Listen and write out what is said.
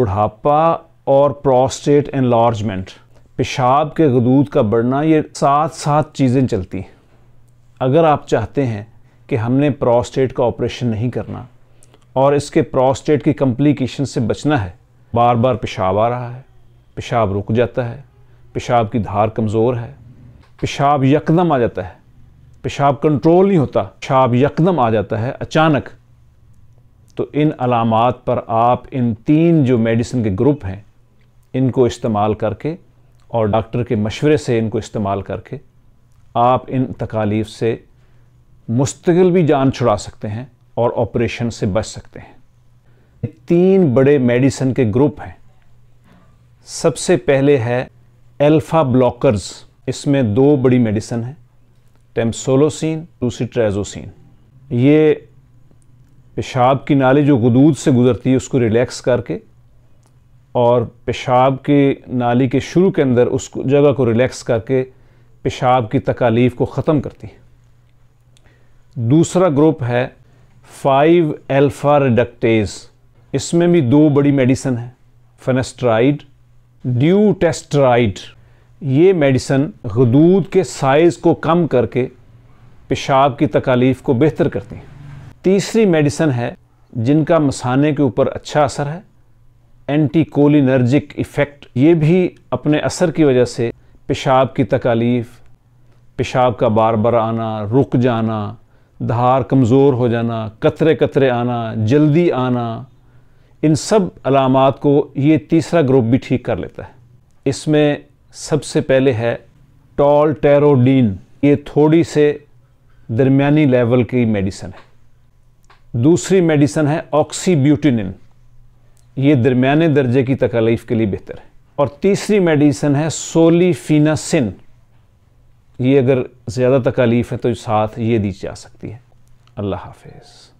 बुढ़ापा और prostate enlargement पेशाब के गदूद का बढ़ना ये साथ साथ चीज़ें चलती हैं अगर आप चाहते हैं कि हमने प्रोस्टेट का ऑपरेशन नहीं करना और इसके प्रोस्टेट की कम्प्लिकेशन से बचना है बार बार पेशाब आ रहा है पेशाब रुक जाता है पेशाब की धार कमज़ोर है पेशाब यकदम आ जाता है पेशाब कंट्रोल नहीं होता पेशाब यकदम आ जाता है अचानक तो इन अलामत पर आप इन तीन जो मेडिसिन के ग्रुप हैं इनको इस्तेमाल करके और डॉक्टर के मशवरे से इनको इस्तेमाल करके आप इन तकालीफ से मुस्तकिल भी जान छुड़ा सकते हैं और ऑपरेशन से बच सकते हैं तीन बड़े मेडिसिन के ग्रुप हैं सबसे पहले है एल्फ़ा ब्लॉकर्स इसमें दो बड़ी मेडिसिन हैं टेम्सोलोसिन दूसरी ट्रेजोसिन ये पेशाब की नाली जो गदूद से गुज़रती है उसको रिलैक्स करके और पेशाब के नाली के शुरू के अंदर उस जगह को रिलैक्स करके पेशाब की तकालीफ को ख़त्म करती है दूसरा ग्रुप है फाइव एल्फ़ा रिडक्टेज इसमें भी दो बड़ी मेडिसन है फेनेस्ट्राइड ड्यू टेस्ट्राइड ये मेडिसन गदूद के साइज़ को कम करके पेशाब की तकालीफ को बेहतर करती हैं तीसरी मेडिसन है जिनका मसाने के ऊपर अच्छा असर है एंटी कोलिनर्जिक इफ़ेक्ट ये भी अपने असर की वजह से पेशाब की तकालीफ पेशाब का बार बार आना रुक जाना धार कमज़ोर हो जाना कतरे कतरे आना जल्दी आना इन सब अलामत को ये तीसरा ग्रुप भी ठीक कर लेता है इसमें सबसे पहले है टॉल टेरोडीन ये थोड़ी से दरमिया लेवल की मेडिसन है दूसरी मेडिसन है ऑक्सीब्यूटिनिन ये दरमियाने दर्जे की तकालीफ के लिए बेहतर है और तीसरी मेडिसन है सोलीफिनासिन ये अगर ज़्यादा तकालीफ है तो साथ ये दी जा सकती है अल्लाह हाफिज़